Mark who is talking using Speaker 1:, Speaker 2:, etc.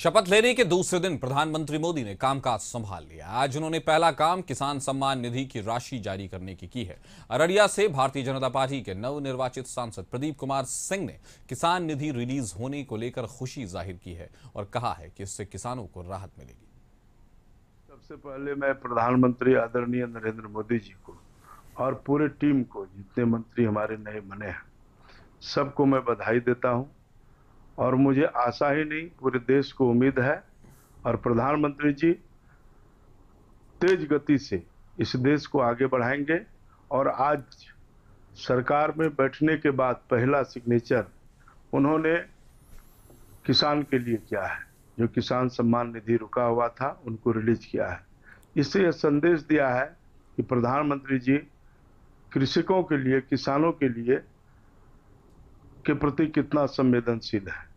Speaker 1: शपथ लेने के दूसरे दिन प्रधानमंत्री मोदी ने कामकाज संभाल लिया आज उन्होंने पहला काम किसान सम्मान निधि की राशि जारी करने की की है अररिया से भारतीय जनता पार्टी के नव निर्वाचित सांसद प्रदीप कुमार सिंह ने किसान निधि रिलीज होने को लेकर खुशी जाहिर की है और कहा है कि इससे किसानों को राहत मिलेगी
Speaker 2: सबसे पहले मैं प्रधानमंत्री आदरणीय नरेंद्र मोदी जी को और पूरे टीम को जितने मंत्री हमारे नए बने हैं सबको मैं बधाई देता हूँ और मुझे आशा ही नहीं पूरे देश को उम्मीद है और प्रधानमंत्री जी तेज गति से इस देश को आगे बढ़ाएंगे और आज सरकार में बैठने के बाद पहला सिग्नेचर उन्होंने किसान के लिए किया है जो किसान सम्मान निधि रुका हुआ था उनको रिलीज किया है इससे यह संदेश दिया है कि प्रधानमंत्री जी कृषकों के लिए किसानों के लिए के प्रति कितना संवेदनशील है